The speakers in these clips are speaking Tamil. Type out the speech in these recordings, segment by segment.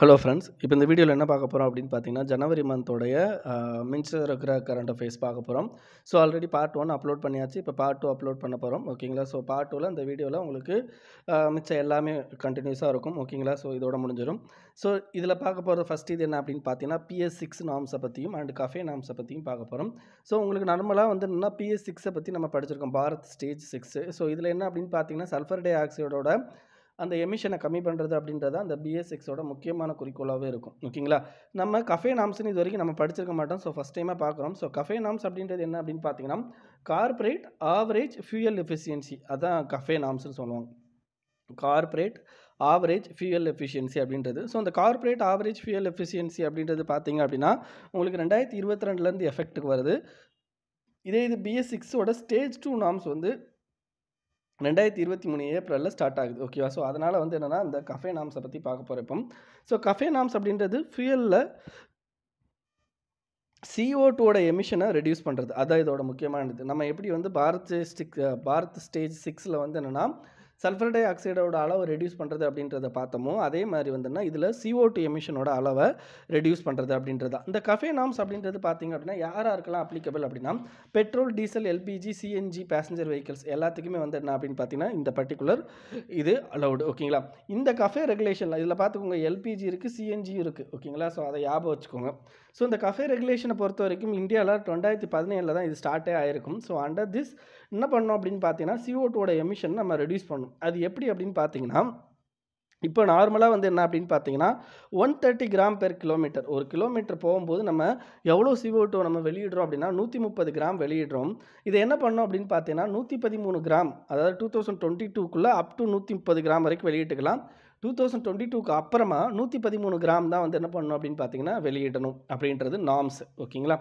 ஹலோ ஃப்ரெண்ட்ஸ் இப்போ இந்த வீடியோவில் என்ன பார்க்க போகிறோம் அப்படின்னு பார்த்தீங்கன்னா ஜனவரி மந்தோடைய மின்சர் இருக்கிற கரண்ட் அஃபேர்ஸ் பார்க்க போகிறோம் so already part one upload பண்ணியாச்சு இப்போ பார்ட் டூ அப்லோட் பண்ண போகிறோம் ஓகேங்களா ஸோ பார்ட் டூவில் அந்த வீடியோவில் உங்களுக்கு மிச்சம் எல்லாமே கண்டினியூஸாக இருக்கும் ஓகேங்களா ஸோ இதோட முடிஞ்சிடும் ஸோ இதில் பார்க்க போகிற ஃபஸ்ட் இது என்ன அப்படின்னு பார்த்தீங்கன்னா பிஎஸ் சிக்ஸ் நாம்ஸை பற்றியும் அண்ட் கஃபே நாம்ஸை பற்றியும் பார்க்க போகிறோம் ஸோ உங்களுக்கு நார்மலாக வந்து என்னென்னா பிஎஸ் சிக்ஸை பற்றி நம்ம படிச்சிருக்கோம் பாரத் ஸ்டேஜ் சிக்ஸு ஸோ இதில் என்ன அப்படின்னு பார்த்தீங்கன்னா சல்ஃபர் டை ஆக்சைடோட அந்த எமிஷனை கம்மி பண்ணுறது அப்படின்றது அந்த பிஎஸ்எக்ஸோட முக்கியமான குறிக்கோளாகவே இருக்கும் ஓகேங்களா நம்ம கஃபே நாம்ஸ்னு இது வரைக்கும் நம்ம படிச்சிருக்க மாட்டோம் ஸோ ஃபஸ்ட் டைமாக பார்க்குறோம் ஸோ கஃபே நாம்ஸ் அப்படின்றது என்ன அப்படின்னு பார்த்தீங்கன்னா கார்பரேட் ஆவரேஜ் ஃபியூயல் எஃபிஷியன்சி அதுதான் கஃபே நாம்ஸ்னு சொல்லுவாங்க கார்பரேட் ஆவரேஜ் ஃபியூயல் எஃபிஷியன்சி அப்படின்றது ஸோ அந்த கார்பரேட் ஆவரேஜ் ஃபியூயல் எஃபிஷியன்சி அப்படின்றது பார்த்தீங்க அப்படின்னா உங்களுக்கு ரெண்டாயிரத்தி இருபத்தி ரெண்டுலேருந்து எஃபெக்ட்டுக்கு வருது இதே இது பிஎஸ் சிக்ஸோட ஸ்டேஜ் டூ நாம்ஸ் வந்து ரெண்டாயிரத்தி இருபத்தி மூணு ஏப்ரலில் ஸ்டார்ட் ஆகுது ஓகேவா ஸோ அதனால் வந்து என்னென்னா இந்த கஃபே நாம்ஸை பற்றி பார்க்க போகிறப்போம் ஸோ கஃபே நாம்ஸ் அப்படின்றது ஃபியூலில் சிஓ டூவோட எமிஷனை ரெடியூஸ் பண்ணுறது அதான் இதோட முக்கியமானது நம்ம எப்படி வந்து பாரத் ஸ்டிக் பாரத் ஸ்டேஜ் சிக்ஸில் வந்து என்னென்னா சல்ஃபர் டை ஆக்சைடோட அளவை ரெடியூஸ் பண்ணுறது அப்படின்றத பார்த்தோமோ அதே மாதிரி வந்துன்னா இதில் சிஓ டூ எமிஷனோட அளவை ரெடியூஸ் பண்ணுறது அப்படின்றது இந்த கஃபே நாம்ஸ் அப்படின்றது பார்த்திங்க அப்படின்னா யார் யாருக்கெல்லாம் அப்ளிகபிள் அப்படின்னா petrol diesel L P G C N G passenger vehicles எல்லாத்துக்குமே வந்து என்ன அப்படின்னு பார்த்தீங்கன்னா இந்த பர்டிகுலர் இது அலௌடு ஓகேங்களா இந்த கஃபே ரெகுலேஷனில் இதில் பார்த்துக்கோங்க எல்பிஜி இருக்குது சிஎன்ஜி இருக்குது ஓகேங்களா ஸோ அதை ஞாபகம் வச்சுக்கோங்க ஸோ இந்த கஃபே ரெகுலேஷனை பொறுத்த வரைக்கும் இந்தியாவில் ரெண்டாயிரத்தி பதினேழில் தான் இது ஸ்டார்ட்டே ஆயிருக்கும் ஸோ அண்டர் திஸ் என்ன பண்ணோம் அப்படின்னு பார்த்தீங்கன்னா சிஓ எமிஷன் நம்ம ரெடியூஸ் பண்ணணும் அது எப்படி அப்படின்னு பார்த்தீங்கன்னா இப்போ நார்மலாக வந்து என்ன அப்படின்னு பார்த்தீங்கன்னா one thirty gram per kilometre ஒரு கிலோமீட்டர் போகும்போது நம்ம எவ்வளோ சிஓ டூ நம்ம வெளியிடுறோம் அப்படின்னா நூற்றி முப்பது கிராம் வெளியிடுறோம் இது என்ன பண்ணோம் அப்படின்னு பார்த்தீங்கன்னா நூற்றி பதிமூணு கிராம் அதாவது டூ தௌசண்ட் டுவெண்ட்டி டூக்குள்ளே அப் டு நூற்றி முப்பது கிராம் வரைக்கும் வெளியிட்டுக்கலாம் டூ தௌசண்ட் டுவெண்ட்டி டூக்கு அப்புறமா நூற்றி பதிமூணு கிராம் தான் வந்து என்ன பண்ணணும் அப்படின்னு பார்த்தீங்கன்னா வெளியிடணும் அப்படின்றது நாம்ஸ் ஓகேங்களா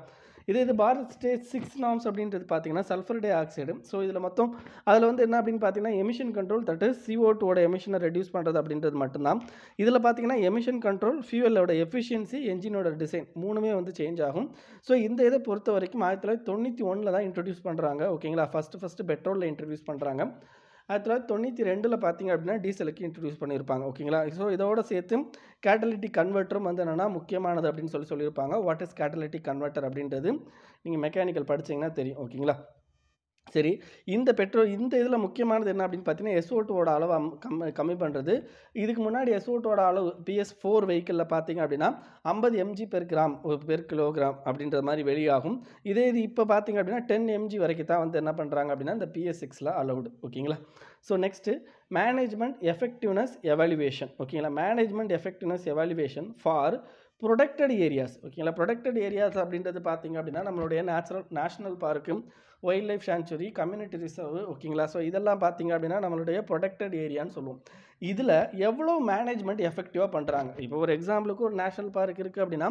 இதே இது பாரத் ஸ்டேட் சிக்ஸ் நாம்ஸ் அப்படின்றது பார்த்தீங்கன்னா சல்ஃபர் டை ஆக்சைடு ஸோ இதில் மொத்தம் அதில் வந்து என்ன அப்படின்னு பார்த்தீங்கன்னா எமிஷன் கண்ட்ரோல் தட்டு சிஓ டூவோட எமிஷனை ரெடியூஸ் பண்ணுறது அப்படின்றது மட்டும்தான் இதில் பார்த்தீங்கன்னா எமிஷன் கண்ட்ரோல் ஃபியூவலோட எஃபிஷியன்சி என்ஜினோட டிசைன் மூணுமே வந்து சேஞ்ச் ஆகும் ஸோ இந்த இதை பொறுத்த வரைக்கும் ஆயிரத்தி தொள்ளாயிரத்தி தொண்ணூற்றி ஒன்றில் தான் இன்ட்ரடியூஸ் பண்ணுறாங்க ஓகேங்களா ஃபஸ்ட்டு ஃபஸ்ட்டு பெட்ரோலில் இன்ட்ரடியூஸ் பண்ணுறாங்க ஆயிரத்தி தொள்ளாயிரத்தி தொண்ணூற்றி ரெண்டில் பார்த்தீங்க அப்படின்னா டீசலுக்கு இன்ட்ரடியூஸ் பண்ணியிருப்பாங்க ஓகேங்களா ஸோ இதோட சேர்த்து கேட்டலிட்டிக் கன்வெர்ட்டரும் வந்து என்னென்னா முக்கியமானது அப்படின்னு சொல்லி சொல்லியிருப்பாங்க வாட் இஸ் கேட்டலிட்டிக் கன்வெர்ட்டர் அப்படின்றது நீங்கள் மெக்கானிக்கல் படித்தீங்கன்னா தெரியும் ஓகேங்களா சரி இந்த பெட்ரோல் இந்த இதில் முக்கியமானது என்ன அப்படின்னு பார்த்தீங்கன்னா எஸ்ஓட்டோட அளவு கம்மி கம்மி பண்ணுறது இதுக்கு முன்னாடி எஸ்ஓட்டோட அளவு பிஎஸ் ஃபோர் வெஹிக்கிளில் பார்த்தீங்க அப்படின்னா ஐம்பது M G per gram per kilogram அப்படின்ற மாதிரி வெளியாகும் இதே இது இப்போ பார்த்தீங்க அப்படின்னா டென் எம்ஜி வரைக்கும் தான் வந்து என்ன பண்ணுறாங்க அப்படின்னா இந்த பிஎஸ் சிக்ஸில் அலவுடு ஓகேங்களா so next management effectiveness evaluation ஓகேங்களா management effectiveness evaluation for protected areas ஓகேங்களா ப்ரொடக்டட் ஏரியாஸ் அப்படின்றது பார்த்தீங்க அப்படின்னா நம்மளுடைய நேச்சுரல் நேஷனல் பார்க்கும் wildlife sanctuary community reserve ஓகேங்களா ஸோ இதெல்லாம் பார்த்தீங்க அப்படின்னா நம்மளுடைய ப்ரொடெக்டட் ஏரியான்னு சொல்லுவோம் இதில் எவ்வளோ மேனேஜ்மெண்ட் எஃபெக்டிவாக பண்ணுறாங்க இப்போ ஒரு எக்ஸாம்பிளுக்கு ஒரு நேஷனல் பார்க் இருக்குது அப்படின்னா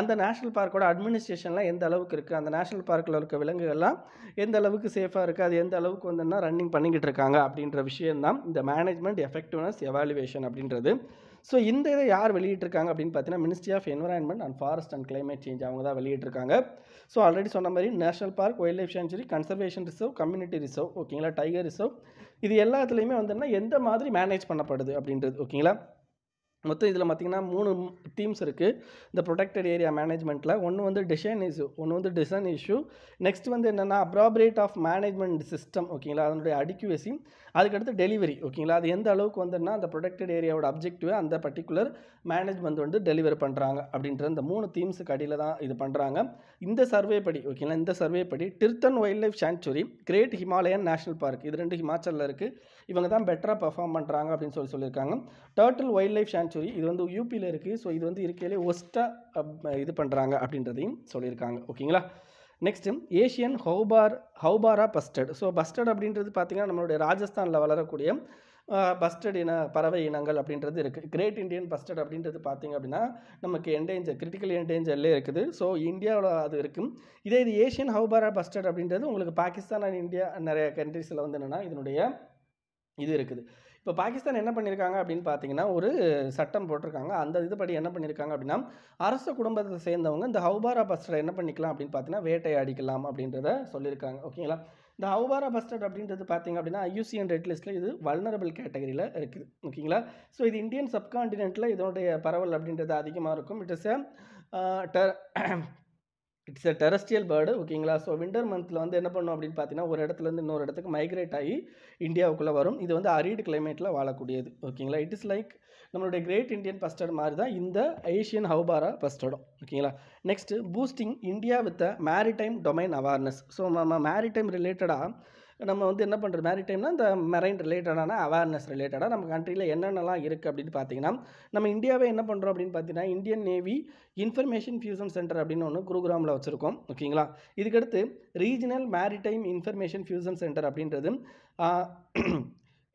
அந்த நேஷனல் பார்க்கோட அட்மினிஸ்ட்ரேஷன்லாம் எந்த அளவுக்கு இருக்குது அந்த நேஷனல் பார்க்கில் இருக்க விலங்குகள்லாம் எந்த அளவுக்கு சேஃபாக இருக்குது அது எந்த அளவுக்கு வந்துன்னா ரன்னிங் பண்ணிக்கிட்டு இருக்காங்க அப்படின்ற விஷயம்தான் இந்த மேனேஜ்மெண்ட் எஃபெக்டிவ்னஸ் எவாலுவேஷன் அப்படின்றது ஸோ இந்த இதை யார் வெளியிட்டிருக்காங்க அப்படின்னு பார்த்தீங்கன்னா ministry of environment and forest and climate change அவங்க தான் வெளியிட்டிருக்காங்க ஸோ ஆல்ரெடி சொன்ன மாதிரி national park wildlife sanctuary conservation reserve community reserve ஓகேங்களா டைகர் ரிசர்வ் இது எல்லாத்துலேயுமே வந்துன்னா எந்த மாதிரி மேனேஜ் பண்ணப்படுது அப்படின்றது ஓகேங்களா மொத்தம் இதில் பார்த்தீங்கன்னா மூணு தீம்ஸ் இருக்குது இந்த ப்ரொடெக்டட் ஏரியா மேனேஜ்மெண்ட்டில் ஒன்று வந்து டிசைன் இஷ்யூ ஒன்று வந்து டிசைன் இஷ்யூ நெக்ஸ்ட் வந்து என்னென்னா அப்ராபரேட் ஆஃப் மேனேஜ்மெண்ட் சிஸ்டம் ஓகேங்களா அதனுடைய அடிக்குவேசி அதுக்கடுத்து டெலிவரி ஓகேங்களா அது எந்த அளவுக்கு வந்துன்னா அந்த ப்ரொடெக்டட் ஏரியாவோட அப்ஜெக்டிவ் அந்த பர்டிகுலர் மேனேஜ்மெண்ட் வந்து டெலிவர் பண்ணுறாங்க அப்படின்ற இந்த மூணு தீம்ஸுக்கு அடியில் தான் இது பண்ணுறாங்க இந்த சர்வே படி ஓகேங்களா இந்த சர்வே படி Tirthan wildlife sanctuary great Himalayan national park இது ரெண்டு ஹிமாச்சலில் இருக்குது இவங்க தான் பெட்டராக பர்ஃபார்ம் பண்ணுறாங்க அப்படின்னு சொல்லி சொல்லியிருக்காங்க டர்ட்டில் வைல்ட் லைஃப் சாங்சுரி இது வந்து யூபியில் இருக்குது ஸோ இது வந்து இருக்கையிலே ஒஸ்ட்டாக இது பண்ணுறாங்க அப்படின்றதையும் சொல்லியிருக்காங்க ஓகேங்களா next Asian houbara houbara bustard so bustard அப்படின்றது பார்த்திங்கன்னா நம்மளுடைய ராஜஸ்தானில் வளரக்கூடிய பஸ்டட் இன பறவை இனங்கள் அப்படின்றது இருக்குது கிரேட் இண்டியன் பஸ்டட் அப்படின்றது பார்த்திங்க அப்படின்னா நமக்கு என்டேஞ்சர் கிரிட்டிக்கல் என்டேஞ்சர்லேயே இருக்குது ஸோ இந்தியாவில் அது இருக்கும் இதே இது ஏஷியன் ஹவுபாரா பஸ்டட் அப்படின்றது உங்களுக்கு பாகிஸ்தான் அண்ட் இந்தியா நிறைய கண்ட்ரிஸில் வந்து என்னென்னா இதனுடைய இது இருக்குது இப்போ பாகிஸ்தான் என்ன பண்ணியிருக்காங்க அப்படின்னு பார்த்தீங்கன்னா ஒரு சட்டம் போட்டிருக்காங்க அந்த இதுபடி என்ன பண்ணியிருக்காங்க அப்படின்னா அரச குடும்பத்தை சேர்ந்தவங்க இந்த ஹவுபாரா பஸ்டர் என்ன பண்ணிக்கலாம் அப்படின்னு பார்த்தீங்கன்னா வேட்டையாடிக்கலாம் அப்படின்றத சொல்லியிருக்காங்க ஓகேங்களா இந்த ஹவுபாரா பஸ்டர் அப்படின்றது பார்த்தீங்க அப்படின்னா ஐயூசிஎன் ரெட் லிஸ்ட்டில் இது வல்னரபிள் கேட்டகரியில் இருக்குது ஓகேங்களா ஸோ இது இந்தியன் சப்கான்டினென்ட்டில் இதனுடைய பரவல் அப்படின்றது அதிகமாக இருக்கும் it is a it's a terrestrial bird ஓகேங்களா ஸோ விண்டர் மந்தில் வந்து என்ன பண்ணும் அப்படின்னு பார்த்தீங்கன்னா ஒரு இடத்துலேருந்து இன்னொரு இடத்துக்கு மைக்ரேட் ஆகி இந்தியாவுக்குள்ளே வரும் இது வந்து அரீடு கிளைமேட்டில் வாழக்கூடியது ஓகேங்களா இட் இஸ் லைக் நம்மளுடைய கிரேட் இந்தியன் பஸ்டர்ட் மாதிரி தான் இந்த ஏஷியன் ஹவுபாரா பஸ்டர்டும் ஓகேங்களா next boosting India with maritime domain awareness so நம்ம மேரிடைம் ரிலேட்டடாக நம்ம வந்து என்ன பண்ணுறது மேரிடைம்னா இந்த மெரைன் ரிலேட்டடான அவேர்னஸ் ரிலேட்டடாக நம்ம கண்ட்ரியில் என்னென்னலாம் இருக்குது அப்படின்னு பார்த்தீங்கன்னா நம்ம இந்தியாவே என்ன பண்ணுறோம் அப்படின்னு பார்த்தீங்கன்னா Indian navy information fusion centre அப்படின்னு ஒன்று குருகிராமில் வச்சுருக்கோம் ஓகேங்களா இதுக்கடுத்து regional maritime information fusion centre அப்படின்றது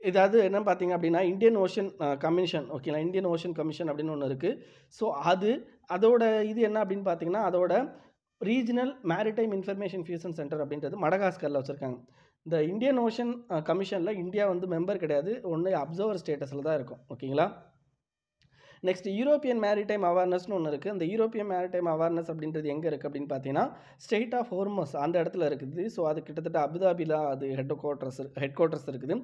இதாவது என்ன பார்த்தீங்க அப்படின்னா இந்தியன் ஓஷன் கமிஷன் ஓகேங்களா இந்தியன் ஓஷன் கமிஷன் அப்படின்னு ஒன்று இருக்குது ஸோ அது அதோட இது என்ன அப்படின்னு பார்த்தீங்கன்னா அதோட regional maritime information fusion centre அப்படின்றது மடகாஸ்கரில் வச்சுருக்காங்க இந்த இந்தியன் ஓஷன் கமிஷனில் இந்தியா வந்து மெம்பர் கிடையாது ஒன்று அப்சர்வர் ஸ்டேட்டஸில் தான் இருக்கும் ஓகேங்களா நெக்ஸ்ட் யூரோப்பியன் மேரிடைம் அவேர்னஸ்னு ஒன்று இருக்குது அந்த யூரோப்பியன் மேரிடைம் அவேர்னஸ் அப்படின்றது எங்கே இருக்குது அப்படின்னு பார்த்தீங்கன்னா ஸ்டேட் ஆஃப் ஹோர்மோஸ் அந்த இடத்துல இருக்குது ஸோ அது கிட்டத்தட்ட அபுதாபியில் அது ஹெட் குவார்ட்டர்ஸ் ஹெட் குவார்ட்டர்ஸ் இருக்குது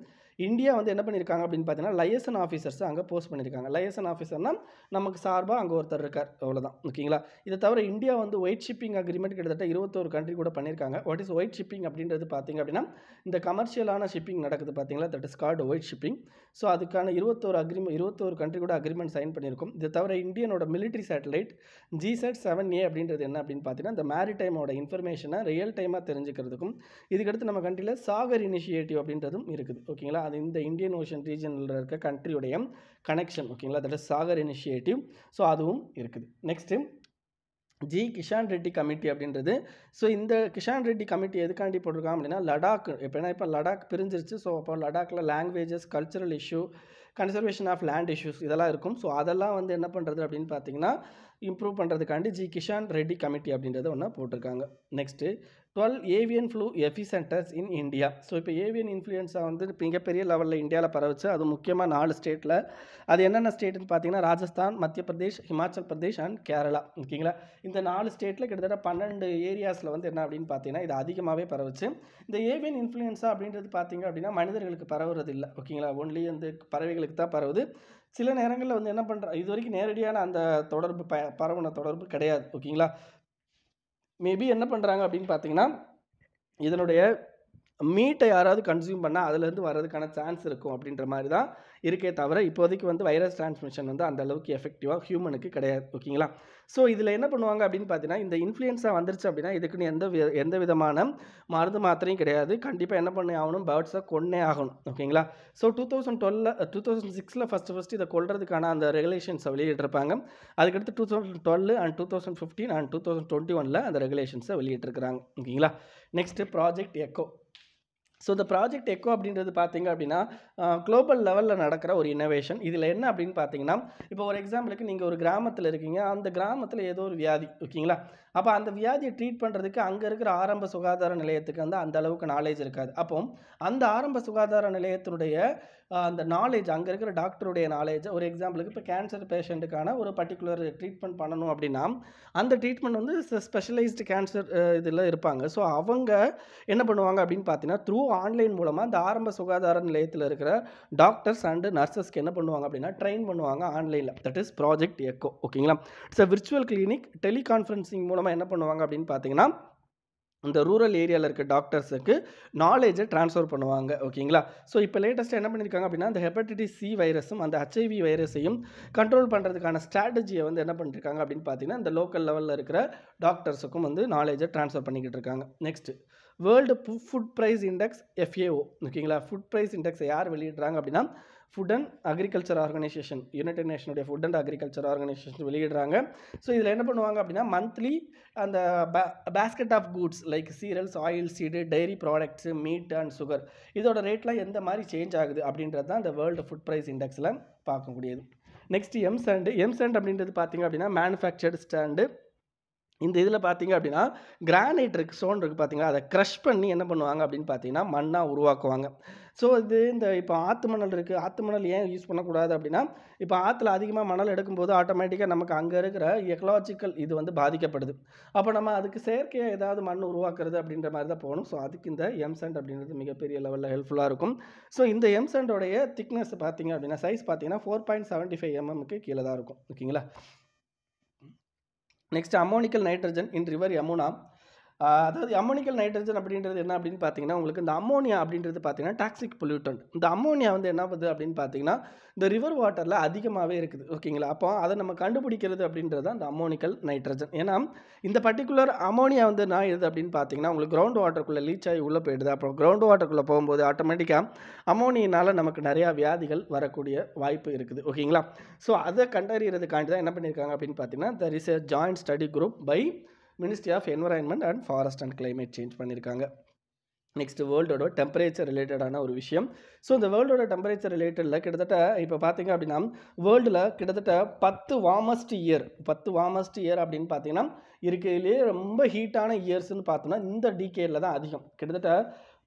இந்தியா வந்து என்ன பண்ணியிருக்காங்க அப்படின்னு பார்த்தீங்கன்னா லயசன் ஆஃபீஸர்ஸ் அங்கே போஸ்ட் பண்ணியிருக்காங்க லயசன் ஆஃபீஸர்னால் நமக்கு சார்பாக அங்கே ஒருத்தர் இருக்கார் அவ்வளோதான் ஓகேங்களா இதை தவிர இந்தியா வந்து ஒயிட் ஷிப்பிங் அக்ரிமெண்ட் கிட்டத்தட்ட இருபத்தோரு கண்ட்ரி கூட பண்ணியிருக்காங்க வாட் இஸ் ஒயிட் ஷிப்பிங் அப்படின்றது பார்த்தீங்க அப்படின்னா இந்த கமர்ஷியலான ஷிப்பிங் நடக்குது பார்த்தீங்களா that is called white shipping so அதுக்கான இருபத்தோரு அக்ரி இருபத்தோரு கண்ட்ரி கூட அக்ரிமெண்ட் சைன் பண்ணியிருக்கும் இதை தவிர இந்தியனோட military satellite GSAT seven A அப்படின்றது என்ன அப்படின்னு பார்த்தீங்கன்னா இந்த மேரிடைமோட இன்ஃபர்மேஷனை ரியல் டைமாக தெரிஞ்சுக்கிறதுக்கும் இதுக்கடுத்து நம்ம கண்ட்ரியில் சாகர் இனிஷியேட்டிவ் அப்படின்றதும் இருக்குது ஓகேங்களா அது இந்த இந்தியன் ஓஷன் ரீஜனில் இருக்க கண்ட்ரியுடைய கனெக்ஷன் ஓகேங்களா that is Sagar initiative so அதுவும் இருக்குது next G Kishan Reddy committee அப்படின்றது ஸோ இந்த கிஷான் ரெட்டி கமிட்டி எதுக்காண்டி போட்டிருக்காங்க அப்படின்னா லடாக் எப்படின்னா இப்போ லடாக் பிரிஞ்சிருச்சு ஸோ அப்போ லடாக்கில் languages cultural issue conservation of land issues இதெல்லாம் இருக்கும் ஸோ அதெல்லாம் வந்து என்ன பண்ணுறது அப்படின்னு பார்த்தீங்கன்னா இம்ப்ரூவ் பண்ணுறதுக்காண்டி ஜி கிஷான் ரெட்டி கமிட்டி அப்படின்றத ஒன்றா போட்டிருக்காங்க next twelve avian flu epicentres in India so இப்போ ஏவியன் இன்ஃப்ளூயன்ஸாக வந்து மிகப்பெரிய லெவலில் இந்தியாவில் பரவுச்சு அது முக்கியமாக நாலு ஸ்டேட்டில் அது என்னென்ன ஸ்டேட்டுன்னு பார்த்தீங்கன்னா ராஜஸ்தான் மத்திய பிரதேஷ் ஹிமாச்சல் பிரதேஷ் அண்ட் கேரளா ஓகேங்களா இந்த நாலு ஸ்டேட்டில் கிட்டத்தட்ட பன்னெண்டு ஏரியாஸில் வந்து என்ன அப்படின்னு பார்த்தீங்கன்னா இது அதிகமாகவே பரவுச்சு இந்த ஏவியன் இன்ஃப்ளூயன்ஸா அப்படின்றது பார்த்தீங்க அப்படின்னா மனிதர்களுக்கு பரவுறது இல்லை ஓகேங்களா ஒன்லி இந்த பறவைகளுக்கு தான் பரவுது சில நேரங்களில் வந்து என்ன பண்ணுற இது வரைக்கும் நேரடியான அந்த தொடர்பு ப பரவுன தொடர்பு கிடையாது ஓகேங்களா மேபி என்ன பண்ணுறாங்க அப்படின்னு பார்த்தீங்கன்னா இதனுடைய மீட்டை யாராவது கன்சியூம் பண்ணால் அதுலேருந்து வர்றதுக்கான சான்ஸ் இருக்கும் அப்படின்ற மாதிரி தான் இருக்கே தவிர இப்போதைக்கு வந்து வைரஸ் டிரான்ஸ்மிஷன் வந்து அந்த அளவுக்கு எஃபெக்டிவாக ஹியூமனுக்கு கிடையாது ஓகேங்களா ஸோ இதில் என்ன பண்ணுவாங்க அப்படின்னு பார்த்தீங்கன்னா இந்த இன்ஃப்ளூயன்ஸாக வந்துருச்சு அப்படின்னா இதுக்குன்னு எந்த எந்த விதமான மருந்து மாத்திரையும் கிடையாது கண்டிப்பாக என்ன பண்ணி ஆகணும் பேர்ட்ஸாக கொன்னே ஆகணும் ஓகேங்களா ஸோ டூ தௌசண்ட் டுவெல்ல டூ தௌசண்ட் சிக்ஸில் ஃபஸ்ட்டு ஃபஸ்ட்டு இதை கொள்றதுக்கான அந்த ரெகுலேஷன்ஸை வெளியிட்டிருப்பாங்க அதுக்கடுத்து two thousand twelve and two thousand fifteen and two thousand twenty ஒனில் அந்த ரெகுலேஷன்ஸை வெளியிட்டிருக்கிறாங்க ஓகேங்களா நெக்ஸ்ட்டு ப்ராஜெக்ட் எக்கோ ஸோ இந்த ப்ராஜெக்ட் எக்கோ அப்படின்றது பார்த்திங்க அப்படின்னா குளோபல் லெவலில் நடக்கிற ஒரு இனோவேஷன் இதில் என்ன அப்படின்னு பார்த்தீங்கன்னா இப்போ ஒரு எக்ஸாம்பிளுக்கு நீங்கள் ஒரு கிராமத்தில் இருக்கீங்க அந்த கிராமத்தில் ஏதோ ஒரு வியாதி ஓகேங்களா அப்போ அந்த வியாதியை ட்ரீட் பண்ணுறதுக்கு அங்கே இருக்கிற ஆரம்ப சுகாதார நிலையத்துக்கு வந்து அந்த அளவுக்கு நாலேஜ் இருக்காது அப்போ அந்த ஆரம்ப சுகாதார நிலையத்தினுடைய அந்த நாலேஜ் அங்கே இருக்கிற டாக்டருடைய நாலேஜ் ஒரு எக்ஸாம்பிளுக்கு இப்போ கேன்சர் பேஷண்ட்டுக்கான ஒரு பர்டிகுலர் ட்ரீட்மெண்ட் பண்ணணும் அப்படின்னா அந்த ட்ரீட்மெண்ட் வந்து ஸ்பெஷலைஸ்டு கேன்சர் இதில் இருப்பாங்க ஸோ அவங்க என்ன பண்ணுவாங்க அப்படின்னு பார்த்தீங்கன்னா த்ரூ ஆன்லைன் மூலமாக அந்த ஆரம்ப சுகாதார நிலையத்தில் இருக்கிற டாக்டர்ஸ் அண்டு நர்சஸ்க்கு என்ன பண்ணுவாங்க அப்படின்னா ட்ரெயின் பண்ணுவாங்க ஆன்லைனில் தட் இஸ் ப்ராஜெக்ட் எக்கோ ஓகேங்களா it's a virtual clinic teleconferencing மூலமாக மூலமாக என்ன பண்ணுவாங்க அப்படின்னு பார்த்தீங்கன்னா இந்த ரூரல் ஏரியாவில் இருக்க டாக்டர்ஸுக்கு நாலேஜை ட்ரான்ஸ்ஃபர் பண்ணுவாங்க ஓகேங்களா ஸோ இப்போ லேட்டஸ்ட்டாக என்ன பண்ணியிருக்காங்க அப்படின்னா அந்த ஹெப்படைட்டிஸ் சி வைரஸும் அந்த ஹெச்ஐவி வைரஸையும் கண்ட்ரோல் பண்ணுறதுக்கான ஸ்ட்ராட்டஜியை வந்து என்ன பண்ணிருக்காங்க அப்படின்னு பார்த்தீங்கன்னா இந்த லோக்கல் லெவலில் இருக்கிற டாக்டர்ஸுக்கும் வந்து நாலேஜை ட்ரான்ஸ்ஃபர் பண்ணிக்கிட்டு இருக்காங்க next world food price index FAO ஓகேங்களா ஃபுட் ப்ரைஸ் இண்டெக்ஸை யார் வெளியிடுறாங்க அப்படின்னா food and agriculture organisation united நேஷனுடைய ஃபுட் அண்ட் அக்ரிகல்ச்சர் ஆர்கனைசேஷன் வெளியிடுறாங்க ஸோ இதில் என்ன பண்ணுவாங்க அப்படின்னா மந்த்லி அந்த basket of goods like cereals oil seed dairy products meat and sugar இதோட ரேட்லாம் எந்த மாதிரி சேஞ்ச் ஆகுது அப்படின்றது தான் இந்த வேர்ல்டு ஃபுட் ப்ரைஸ் இண்டெக்ஸில் பார்க்கக்கூடியது next M sand M sand அப்படின்றது பார்த்திங்க அப்படின்னா மேனுஃபேக்சர்டு ஸ்டாண்டு இந்த இதில் பார்த்தீங்க அப்படின்னா கிரானைட் இருக்குது ஸ்டோன் இருக்குது பார்த்தீங்கன்னா அதை க்ரஷ் பண்ணி என்ன பண்ணுவாங்க அப்படின்னு பார்த்தீங்கன்னா மண்ணாக உருவாக்குவாங்க ஸோ இது இந்த இப்போ ஆற்று மணல் இருக்குது ஆற்று மணல் ஏன் யூஸ் பண்ணக்கூடாது அப்படின்னா இப்போ ஆற்றுல அதிகமாக மணல் எடுக்கும்போது ஆட்டோமேட்டிக்காக நமக்கு அங்கே இருக்கிற எக்கலாஜிக்கல் இது வந்து பாதிக்கப்படுது அப்போ நம்ம அதுக்கு செயற்கையாக ஏதாவது மண் உருவாக்குறது அப்படின்ற மாதிரி தான் போகணும் ஸோ அதுக்கு இந்த எம்சண்ட் அப்படின்றது மிகப்பெரிய லெவலில் ஹெல்ப்ஃபுல்லாக இருக்கும் ஸோ இந்த எம்சண்டோடைய திக்னஸ் பார்த்தீங்க அப்படின்னா சைஸ் பார்த்தீங்கன்னா ஃபோர் பாயிண்ட் செவன்டி ஃபைவ் எம்எம்க்கு கீழே தான் இருக்கும் ஓகேங்களா next ammoniacal nitrogen in river Yamuna அதாவது அமோனிக்கல் நைட்ரஜன் அப்படின்றது என்ன அப்படின்னு பார்த்தீங்கன்னா உங்களுக்கு இந்த அமோனியா அப்படின்றது பார்த்தீங்கன்னா டாக்ஸிக் பொல்யூட்டன் இந்த அமோனியா வந்து என்ன பண்ணுது அப்படின்னு பார்த்தீங்கன்னா இந்த ரிவர் வாட்டரில் அதிகமாகவே இருக்குது ஓகேங்களா அப்போ அதை நம்ம கண்டுபிடிக்கிறது அப்படின்றது அந்த அமோனிக்கல் நைட்ரஜன் ஏன்னா இந்த பர்டிகுலர் அமோனியா வந்து என்ன ஆயிடுது அப்படின்னு பார்த்தீங்கன்னா உங்களுக்கு கிரவுண்ட் வாட்டருக்குள்ளே லீச் ஆகி உள்ளே போயிடுது அப்புறம் கிரவுண்ட் வாட்டருக்குள்ளே போகும்போது ஆட்டோமேட்டிக்காக அமோனியினால் நமக்கு நிறையா வியாதிகள் வரக்கூடிய வாய்ப்பு இருக்குது ஓகேங்களா ஸோ அதை கண்டறியறதுக்காண்டி தான் என்ன பண்ணியிருக்காங்க அப்படின்னு பார்த்தீங்கன்னா the a joint study group by ministry of environment and forest and climate change பண்ணியிருக்காங்க நெக்ஸ்ட் வேர்ல்டோட டெம்பரேச்சர் ரிலேட்டடான ஒரு விஷயம் ஸோ இந்த வேர்ல்டோட டெம்பரேச்சர் ரிலேட்டடில் கிட்டத்தட்ட இப்போ பார்த்தீங்க அப்படின்னா வேர்ல்டில் கிட்டத்தட்ட பத்து வார்மஸ்ட் இயர் பத்து வார்மஸ்ட் இயர் அப்படின்னு பார்த்தீங்கன்னா இருக்கையிலேயே ரொம்ப ஹீட்டான இயர்ஸ்னு பார்த்தோம்னா இந்த டிகேடில் தான் அதிகம் கிட்டத்தட்ட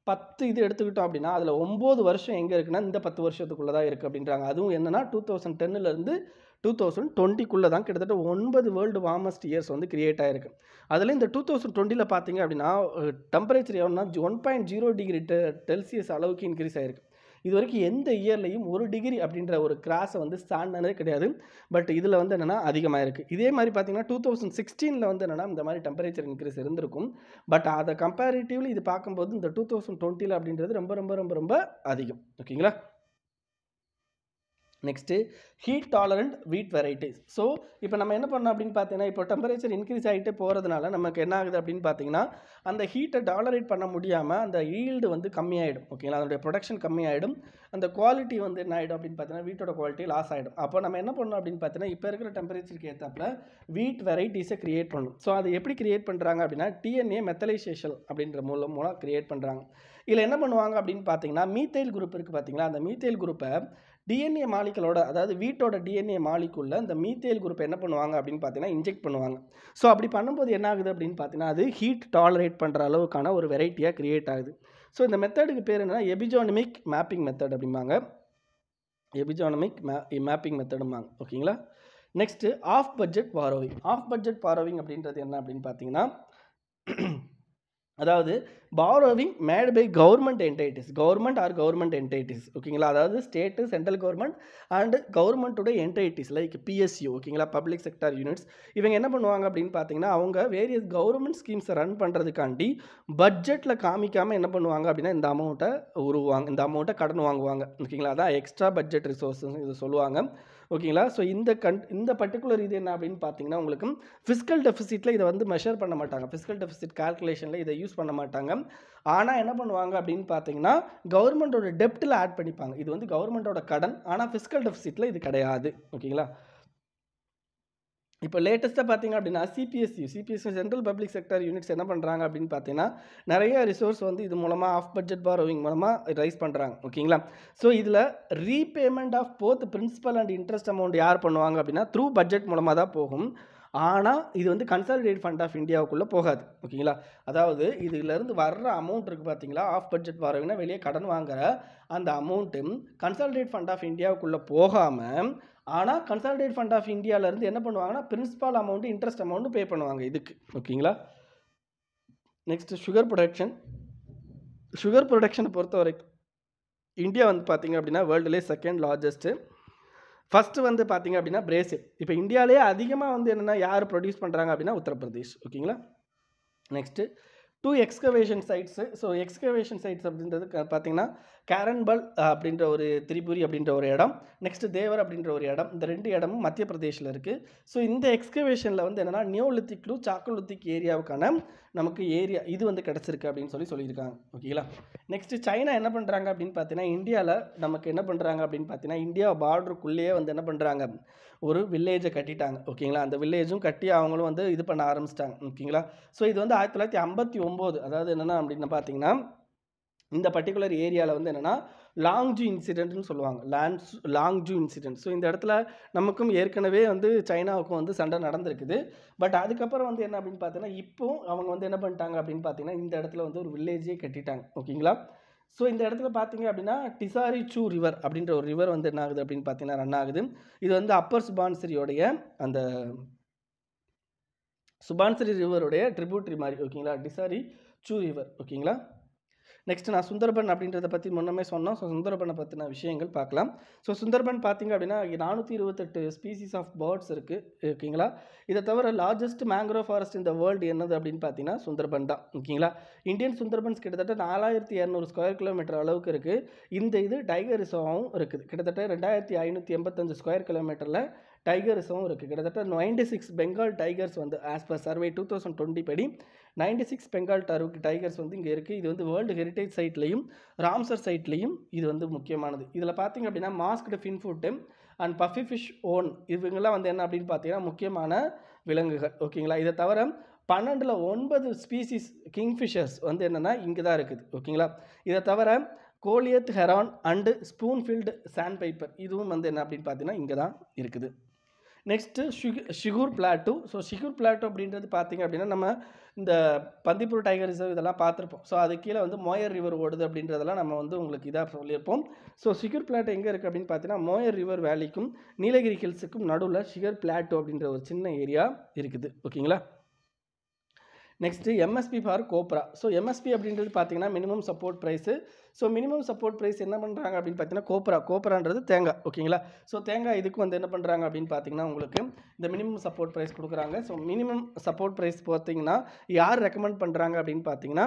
பத்து இது எடுத்துக்கிட்டோம் அப்படின்னா அதில் ஒம்பது வருஷம் எங்கே இருக்குன்னா இந்த பத்து வருஷத்துக்குள்ளே தான் இருக்குது அப்படின்றாங்க அதுவும் என்னென்னா டூ தௌசண்ட் டென்னிலேருந்து டூ தௌசண்ட் டுவெண்ட்டிக்குள்ளே தான் கிட்டத்தட்ட ஒன்பது வேர்ல்டு வார்மஸ்ட் இயர்ஸ் வந்து கிரியேட் ஆகிருக்கு அதில் இந்த டூ தௌசண்ட் டுவெண்ட்டியில் பார்த்தீங்க அப்படின்னா டெம்பரேச்சர் எவ்வளோனா one point zero degree Celsius அளவுக்கு இன்க்ரீஸ் ஆகிருக்கு இது வரைக்கும் எந்த இயர்லையும் ஒரு டிகிரி அப்படின்ற ஒரு கிராஸை வந்து தாண்டினதே கிடையாது பட் இதில் வந்து என்னென்னா அதிகமாக இருக்குது இதே மாதிரி பார்த்தீங்கன்னா டூ தௌசண்ட் சிக்ஸ்டீனில் வந்து என்னென்னா இந்த மாதிரி டெம்பரேச்சர் இன்க்ரீஸ் இருந்திருக்கும் பட் அதை கம்பேரிட்டிவ்லி இது பார்க்கும்போது இந்த டூ தௌசண்ட் டுவெண்ட்டியில் அப்படின்றது ரொம்ப ரொம்ப ரொம்ப ரொம்ப அதிகம் ஓகேங்களா next heat tolerant wheat varieties so இப்போ நம்ம என்ன பண்ணோம் அப்படின்னு பார்த்தீங்கன்னா இப்போ டெம்பரேச்சர் இன்க்ரீஸ் ஆகிட்டே போகிறதுனால நமக்கு என்ன ஆகுது அப்படின்னு பார்த்தீங்கன்னா அந்த ஹீட்டை டாலரேட் பண்ண முடியாமல் அந்த ஈல்டு வந்து கம்மியாயிடும் ஓகேங்களா அதனுடைய ப்ரொடக்ஷன் கம்மியாயிடும் அந்த குவாலிட்டி வந்து என்ன ஆகிடும் அப்படின்னு பார்த்தீங்கன்னா வீட்டோட குவாலிட்டி லாஸ் ஆகிடும் அப்போ நம்ம என்ன பண்ணோம் அப்படின்னு பார்த்தீங்கன்னா இப்போ இருக்கிற டெம்பரேச்சருக்கு ஏற்றாப்புல வீட் வெரைட்டிஸை க்ரியேட் பண்ணணும் ஸோ அது எப்படி க்ரியேட் பண்ணுறாங்க அப்படின்னா டிஎன்ஏ மெத்தலைசேஷன் அப்படின்ற மூலம் மூலம் க்ரியேட் பண்ணுறாங்க இதில் என்ன பண்ணுவாங்க அப்படின்னு பார்த்தீங்கன்னா மீத்தைல் குரூப் இருக்குது பார்த்தீங்களா அந்த மீத்தைல் குரூப்பை டிஎன்ஏ மாலிகளோட அதாவது வீட்டோட டிஎன்ஏ மாலிக்குள்ள இந்த மீத்தேல் குரூப் என்ன பண்ணுவாங்க அப்படின்னு பார்த்தீங்கன்னா இன்ஜெக்ட் பண்ணுவாங்க ஸோ அப்படி பண்ணும்போது என்ன ஆகுது அப்படின்னு பார்த்தீங்கன்னா அது ஹீட் டாலரேட் பண்ணுற அளவுக்கான ஒரு வெரைட்டியாக க்ரியேட் ஆகுது ஸோ இந்த மெத்தடுக்கு பேர் என்னென்னா எபிஜானமிக் மேப்பிங் மெத்தட் அப்படிம்பாங்க எபிஜானமிக் மே மேப்பிங் மெத்தடும்பாங்க ஓகேங்களா next off budget borrowing off budget borrowing அப்படின்றது என்ன அப்படின்னு பார்த்தீங்கன்னா அதாவது borrowing made by government entities government or government entities ஓகேங்களா அதாவது ஸ்டேட்டு சென்ட்ரல் கவர்மெண்ட் அண்டு கவர்மெண்ட்டோட என்டைட்டிஸ் லைக் பிஎஸ்யூ ஓகேங்களா பப்ளிக் செக்டர் யூனிட்ஸ் இவங்க என்ன பண்ணுவாங்க அப்படின்னு பார்த்தீங்கன்னா அவங்க வேரியஸ் கவர்மெண்ட் ஸ்கீம்ஸை ரன் பண்ணுறதுக்காண்டி பட்ஜெட்டில் காமிக்காமல் என்ன பண்ணுவாங்க அப்படின்னா இந்த அமௌண்ட்டை உருவாங்க இந்த அமௌண்ட்டை கடன் வாங்குவாங்க ஓகேங்களா அதான் எக்ஸ்ட்ரா பட்ஜெட் ரிசோர்ஸ் இது சொல்லுவாங்க ஓகேங்களா ஸோ இந்த கன் இந்த பர்டிகுலர் இது என்ன அப்படின்னு பார்த்தீங்கன்னா உங்களுக்கு ஃபிஸிக்கல் டெஃபிசிட்டில் இதை வந்து மெஷர் பண்ண மாட்டாங்க ஃபிஸிக்கல் டெஃபிசிட் கால்குலேஷனில் இதை யூஸ் பண்ண மாட்டாங்க ஆனால் என்ன பண்ணுவாங்க அப்படின்னு பார்த்தீங்கன்னா கவர்மெண்ட்டோட டெப்ட்டில் ஆட் பண்ணிப்பாங்க இது வந்து கவர்மெண்ட்டோட கடன் ஆனால் ஃபிஸிக்கல் டெஃபிசிட்டில் இது கிடையாது ஓகேங்களா இப்போ லேட்டஸ்ட்டாக பார்த்தீங்க அப்படின்னா CPSE CPSE central public sector units என்ன பண்ணுறாங்க அப்படின்னு பார்த்தீங்கன்னா நிறைய ரிசோர்ஸ் வந்து இது மூலமாக ஆஃப் பட்ஜெட் பாரோவிங் மூலமாக ரைஸ் பண்ணுறாங்க ஓகேங்களா ஸோ இதில் repayment of both principal and interest amount யார் பண்ணுவாங்க அப்படின்னா த்ரூ பட்ஜெட் மூலமாக தான் போகும் ஆனால் இது வந்து கன்சாலிடேட் ஃபண்ட் ஆஃப் இந்தியாவுக்குள்ளே போகாது ஓகேங்களா அதாவது இதுலேருந்து வர்ற அமௌண்ட் இருக்குது பார்த்தீங்களா ஆஃப் பட்ஜெட் வரவிங்கன்னா வெளியே கடன் வாங்குகிற அந்த அமௌண்ட்டு கன்சாலிடேட் ஃபண்ட் ஆஃப் இந்தியாவுக்குள்ளே போகாமல் ஆனால் கன்சாலிடேட் ஃபண்ட் ஆஃப் இந்தியாவிலேருந்து என்ன பண்ணுவாங்கன்னா principal amount interest amount pay பண்ணுவாங்க இதுக்கு ஓகேங்களா நெக்ஸ்ட் சுகர் ப்ரொடக்ஷன் சுகர் ப்ரொடக்ஷனை பொறுத்த வரைக்கும் இந்தியா வந்து பார்த்திங்க அப்படின்னா வேர்ல்டுலேயே செகண்ட் லார்ஜஸ்ட்டு ஃபஸ்ட்டு வந்து பார்த்திங்க அப்படின்னா பிரேசில் இப்போ இந்தியாவிலேயே அதிகமாக வந்து என்னென்னா யார் ப்ரொடியூஸ் பண்ணுறாங்க அப்படின்னா உத்தரப்பிரதேஷ் ஓகேங்களா next two excavation sites so excavation sites அப்படின்றது பார்த்திங்கன்னா கேரன்பல் அப்படின்ற ஒரு திரிபுரி அப்படின்ற ஒரு இடம் நெக்ஸ்ட் தேவர் அப்படின்ற ஒரு இடம் இந்த ரெண்டு இடமும் மத்திய பிரதேசில் இருக்குது ஸோ இந்த எக்ஸ்கவேஷனில் வந்து என்னென்னா நியோலித்திக் டு சாக்கோலித்திக் ஏரியாவுக்கான நமக்கு ஏரியா இது வந்து கிடச்சிருக்கு அப்படின்னு சொல்லி சொல்லியிருக்காங்க ஓகேங்களா நெக்ஸ்ட் சைனா என்ன பண்ணுறாங்க அப்படின்னு பார்த்தீங்கன்னா இந்தியாவில் நமக்கு என்ன பண்ணுறாங்க அப்படின்னு பார்த்தீங்கன்னா இந்தியா பார்டருக்குள்ளேயே வந்து என்ன பண்ணுறாங்க ஒரு வில்லேஜை கட்டிட்டாங்க ஓகேங்களா அந்த வில்லேஜும் கட்டி அவங்களும் வந்து இது பண்ண ஆரம்பிச்சிட்டாங்க ஓகேங்களா ஸோ இது வந்து ஆயிரத்தி தொள்ளாயிரத்தி ஐம்பத்தி ஒம்பது அதாவது என்னென்னா அப்படின்னு பார்த்தீங்கன்னா இந்த பர்டிகுலர் ஏரியாவில் வந்து என்னென்னா லாங் ஜூ இன்சிடென்ட்னு சொல்லுவாங்க lands Longju incident so இந்த இடத்துல நமக்கும் ஏற்கனவே வந்து சைனாவுக்கும் வந்து சண்டை நடந்திருக்குது பட் அதுக்கப்புறம் வந்து என்ன அப்படின்னு பார்த்தீங்கன்னா இப்போ அவங்க வந்து என்ன பண்ணிட்டாங்க அப்படின்னு பார்த்தீங்கன்னா இந்த இடத்துல வந்து ஒரு வில்லேஜே கட்டிட்டாங்க ஓகேங்களா ஸோ இந்த இடத்துல பார்த்தீங்க அப்படின்னா டிசாரி சூ ரிவர் அப்படின்ற ஒரு ரிவர் வந்து என்ன ஆகுது அப்படின்னு பார்த்தீங்கன்னா ரன் ஆகுது இது வந்து அப்பர் சுபான்சரியோடைய அந்த சுபான்சரி ரிவருடைய ட்ரிபியூட்ரி மாதிரி ஓகேங்களா டிசாரி சூ ரிவர் ஓகேங்களா நெக்ஸ்ட் நான் சுந்தர்பன் அப்படின்றத பற்றி முன்னமே சொன்னோம் ஸோ சுந்தர்பனை பற்றின விஷயங்கள் பார்க்கலாம் ஸோ சுந்தர்பன் பார்த்திங்க அப்படின்னா நானூற்றி இருபத்தெட்டு ஸ்பீசிஸ் ஆஃப் பேர்ட்ஸ் இருக்குது ஓகேங்களா இதை தவிர லார்ஜஸ்ட் மேங்க்ரோவ் ஃபாரஸ்ட் இந்த வேர்ல்டு என்னது அப்படின்னு பார்த்தீங்கன்னா சுந்தர்பன் தான் ஓகேங்களா இந்தியன் சுந்தர்பன்ஸ் கிட்டத்தட்ட நாலாயிரத்தி இரநூறு ஸ்கொயர் கிலோமீட்டர் அளவுக்கு இருக்குது இந்த இது டைகர் ரிசர்வாகவும் இருக்குது கிட்டத்தட்ட ரெண்டாயிரத்தி ஐநூற்றி எண்பத்தஞ்சு ஸ்கொயர் கிலோமீட்டரில் டைகர்ஸும் இருக்குது கிட்டத்தட்ட நைன்டி சிக்ஸ் பெங்கால் டைகர்ஸ் வந்து as per survey two thousand twenty படி நைன்டி சிக்ஸ் பெங்கால் டர்வுக்கு டைகர்ஸ் வந்து இங்கே இருக்குது இது வந்து வேர்ல்டு ஹெரிட்டேஜ் சைட்லேயும் ராம்சர் சைட்லேயும் இது வந்து முக்கியமானது இதில் பார்த்திங்க அப்படின்னா masked foot and buffy fish owl இவங்கெல்லாம் வந்து என்ன அப்படின்னு பார்த்தீங்கன்னா முக்கியமான விலங்குகள் ஓகேங்களா இதை தவிர பன்னெண்டில் ஒன்பது ஸ்பீசிஸ் கிங்ஃபிஷர்ஸ் வந்து என்னென்னா இங்கே தான் இருக்குது ஓகேங்களா இதை தவிர goliath heron and spoon billed sandpiper இதுவும் வந்து என்ன அப்படின்னு பார்த்தீங்கன்னா இங்கே தான் இருக்குது next Sigur Sigur plateau so Sigur plateau அப்படின்றது பார்த்திங்க அப்படின்னா நம்ம இந்த பந்திப்பூர் டைகர் ரிசர்வ் இதெல்லாம் பார்த்துருப்போம் ஸோ அது கீழே வந்து மோயர் ரிவர் ஓடுது அப்படின்றதெல்லாம் நம்ம வந்து உங்களுக்கு இதாக சொல்லியிருப்போம் ஸோ ஷிகூர் பிளாட்டு எங்கே இருக்குது அப்படின்னு பார்த்தீங்கன்னா மோயர் ரிவர் வேலிக்கும் நீலகிரி ஹில்ஸுக்கும் நடுவில் ஷிகர் பிளாட்டு அப்படின்ற ஒரு சின்ன ஏரியா இருக்குது ஓகேங்களா next MSP for copra so MSP அப்படின்றது பார்த்தீங்கன்னா minimum support price so minimum support price என்ன பண்ணுறாங்க அப்படின்னு பார்த்தீங்கன்னா கோப்ரா கோப்ரான்றது தேங்காய் ஓகேங்களா ஸோ தேங்காய் இதுக்கு வந்து என்ன பண்ணுறாங்க அப்படின்னு பார்த்தீங்கன்னா உங்களுக்கு இந்த மினிமம் சப்போர்ட் ப்ரைஸ் கொடுக்குறாங்க ஸோ மினிமம் சப்போர்ட் ப்ரைஸ் பார்த்தீங்கன்னா யார் ரெக்கமெண்ட் பண்ணுறாங்க அப்படின்னு பார்த்தீங்கன்னா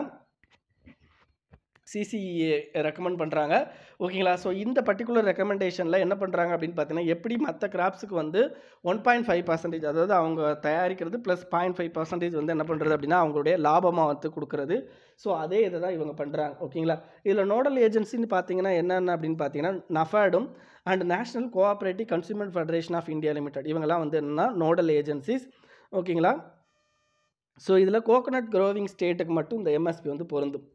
சிசிஇஏ ரெக்கமெண்ட் பண்ணுறாங்க ஓகேங்களா ஸோ இந்த பர்டிகுலர் ரெக்கமெண்டேஷனில் என்ன பண்ணுறாங்க அப்படின்னு பார்த்தீங்கன்னா எப்படி மற்ற கிராப்ஸுக்கு வந்து ஒன் பாயிண்ட் ஃபைவ் பர்சன்டேஜ் அதாவது அவங்க தயாரிக்கிறது ப்ளஸ் பாயிண்ட் ஃபைவ் பர்சன்டேஜ் வந்து என்ன பண்ணுறது அப்படின்னா அவங்களுடைய லாபமாக வந்து கொடுக்குறது ஸோ அதே இதை தான் இவங்க பண்ணுறாங்க ஓகேங்களா இதில் நோடல் ஏஜென்சின்னு பார்த்தீங்கன்னா என்னென்ன அப்படின்னு பார்த்தீங்கன்னா நஃபேடும் and national cooperative consumer federation of India limited இவங்கெல்லாம் வந்து என்னென்னா நோடல் ஏஜென்சிஸ் ஓகேங்களா ஸோ இதில் கோகோனட் க்ரோவிங் ஸ்டேட்டுக்கு மட்டும் இந்த எம்எஸ்பி வந்து பொருந்தும்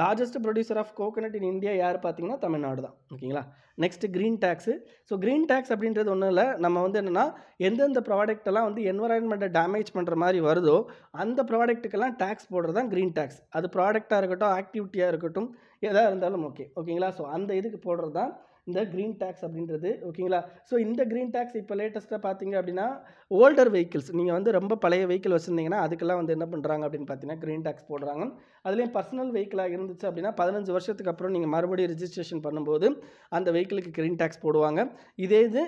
largest producer of coconut in India யார் பார்த்தீங்கன்னா தமிழ்நாடு தான் ஓகேங்களா next green tax so green tax அப்படின்றது ஒன்றும் இல்லை நம்ம வந்து என்னென்னா எந்தெந்த ப்ராடக்டெல்லாம் வந்து என்வரான்மெண்ட்டை டேமேஜ் பண்ணுற மாதிரி வருதோ அந்த ப்ராடக்ட்டுக்கெல்லாம் டேக்ஸ் போடுறது தான் க்ரீன் டேக்ஸ் அது ப்ராடக்டாக இருக்கட்டும் ஆக்டிவிட்டியாக இருக்கட்டும் எதாக இருந்தாலும் ஓகே ஓகேங்களா ஸோ அந்த இதுக்கு போடுறது தான் இந்த க்ரீன் டேக்ஸ் அப்படின்றது ஓகேங்களா ஸோ இந்த க்ரீன் டேக்ஸ் இப்போ லேட்டஸ்ட்டாக பார்த்தீங்க அப்படின்னா ஓல்டர் வெஹிக்கிள்ஸ் நீங்கள் வந்து ரொம்ப பழைய வெஹிக்கிள் வச்சுருந்தீங்கன்னா அதுக்கெல்லாம் வந்து என்ன பண்ணுறாங்க அப்படின்னு பார்த்தீங்கன்னா க்ரீன் டேக்ஸ் போடுறாங்க அதுலேயும் பர்சனல் வெஹிக்கிளாக இருந்துச்சு அப்படின்னா பதினஞ்சு வருஷத்துக்கு அப்புறம் நீங்கள் மறுபடியும் ரிஜிஸ்ட்ரேஷன் பண்ணும்போது அந்த வெஹிக்கிளுக்கு க்ரீன் டேக்ஸ் போடுவாங்க இதே இது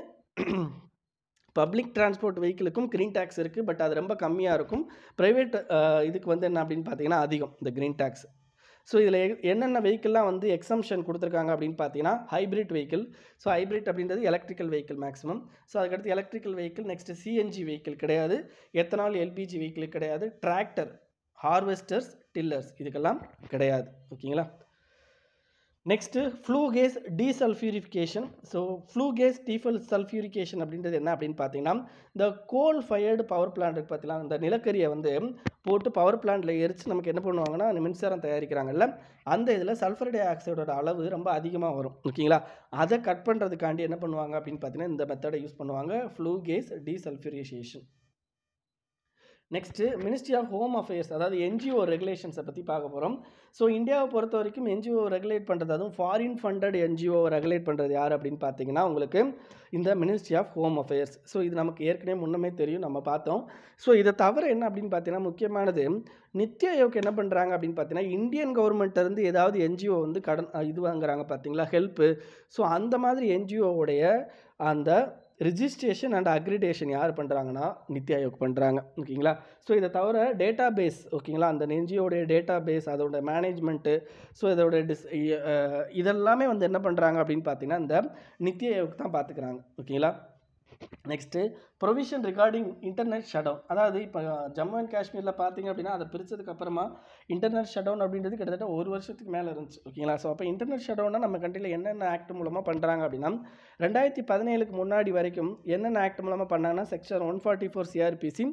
பப்ளிக் டிரான்ஸ்போர்ட் வெஹிக்கிளுக்கும் க்ரீன் டேக்ஸ் இருக்குது பட் அது ரொம்ப கம்மியாக இருக்கும் ப்ரைவேட் இதுக்கு வந்து என்ன அப்படின்னு பார்த்தீங்கன்னா அதிகம் இந்த க்ரீன் டேக்ஸ் ஸோ இதில் என்னென்ன வெஹிக்கிள்லாம் வந்து எக்ஸம்ஷன் கொடுத்துருக்காங்க அப்படின்னு பார்த்தீங்கன்னா ஹைப்ரிட் வெஹிக்கிள் ஸோ ஹைப்ரிட் அப்படின்றது எலக்ட்ரிக்கல் வெஹிக்கிள் மேக்ஸிமம் ஸோ அதுக்கடுத்து electrical vehicle next CNG vehicle கிடையாது எத்தனால் எல்பிஜி வெஹிக்கிள் கிடையாது டிராக்டர் ஹார்வெஸ்டர்ஸ் டில்லர்ஸ் இதுக்கெல்லாம் கிடையாது ஓகேங்களா next flue gas desulphurisation so flue gas desulphurisation அப்படின்றது என்ன அப்படின்னு பார்த்தீங்கன்னா இந்த கோல் ஃபயர்டு பவர் பிளான் இருக்குது பார்த்தீங்களா இந்த நிலக்கரியை வந்து போட்டு பவர் பிளான்ட்டில் எரித்து நமக்கு என்ன பண்ணுவாங்கன்னா அந்த மின்சாரம் தயாரிக்கிறாங்கல்ல அந்த இதில் சல்ஃபர் டை ஆக்சைடோட அளவு ரொம்ப அதிகமாக வரும் ஓகேங்களா அதை கட் பண்ணுறதுக்காண்டி என்ன பண்ணுவாங்க அப்படின்னு பார்த்தீங்கன்னா இந்த மெத்தடை யூஸ் பண்ணுவாங்க flue gas desulphurisation next ministry of home affairs அதாவது என்ஜிஓ ரெகுலேஷன்ஸை பற்றி பார்க்க போகிறோம் ஸோ இந்தியாவை பொறுத்த வரைக்கும் என்ஜிஓ ரெகுலேட் பண்ணுறது அதுவும் ஃபாரின் ஃபண்டட் என்ஜிஓ ரெகுலேட் பண்ணுறது யார் அப்படின்னு பார்த்தீங்கன்னா உங்களுக்கு இந்த ministry of home affairs so இது நமக்கு ஏற்கனவே முன்னமே தெரியும் நம்ம பார்த்தோம் ஸோ இதை தவிர என்ன அப்படின்னு பார்த்தீங்கன்னா முக்கியமானது நித்தி ஆயோக் என்ன பண்ணுறாங்க அப்படின்னு பார்த்தீங்கன்னா இந்தியன் கவர்மெண்ட்லேருந்து ஏதாவது என்ஜிஓ வந்து கடன் இது வாங்குறாங்க பார்த்தீங்களா ஹெல்ப்பு ஸோ அந்த மாதிரி என்ஜிஓவுடைய அந்த ரிஜிஸ்ட்ரேஷன் அண்ட் அக்ரிடேஷன் யார் பண்ணுறாங்கன்னா நித்தி ஆயோக் பண்ணுறாங்க ஓகேங்களா ஸோ இதை தவிர டேட்டா பேஸ் ஓகேங்களா அந்த நெஞ்சியோடைய டேட்டா பேஸ் அதோட மேனேஜ்மெண்ட்டு ஸோ இதோட டிஸ் இதெல்லாமே வந்து என்ன பண்ணுறாங்க அப்படின்னு பார்த்தீங்கன்னா இந்த நித்தி ஆயோக் தான் பார்த்துக்கிறாங்க ஓகேங்களா next provision regarding internet shutdown அதாவது இப்போ ஜம்மு அண்ட் காஷ்மீரில் பார்த்தீங்க அப்படின்னா அதை பிரித்ததுக்கப்புறமா இன்டர்நெட் ஷடவுன் அப்படின்றது கிட்டத்தட்ட ஒரு வருஷத்துக்கு மேலே இருந்துச்சு ஓகேங்களா ஸோ அப்போ இன்டர்நெட் ஷடவுனா நம்ம கண்ட்ரியில் என்னென்ன ஆக்ட் மூலமாக பண்ணுறாங்க அப்படின்னா ரெண்டாயிரத்தி பதினேழுக்கு முன்னாடி வரைக்கும் என்னென்ன ஆக்ட் மூலமாக பண்ணாங்கன்னா section one forty four CrPC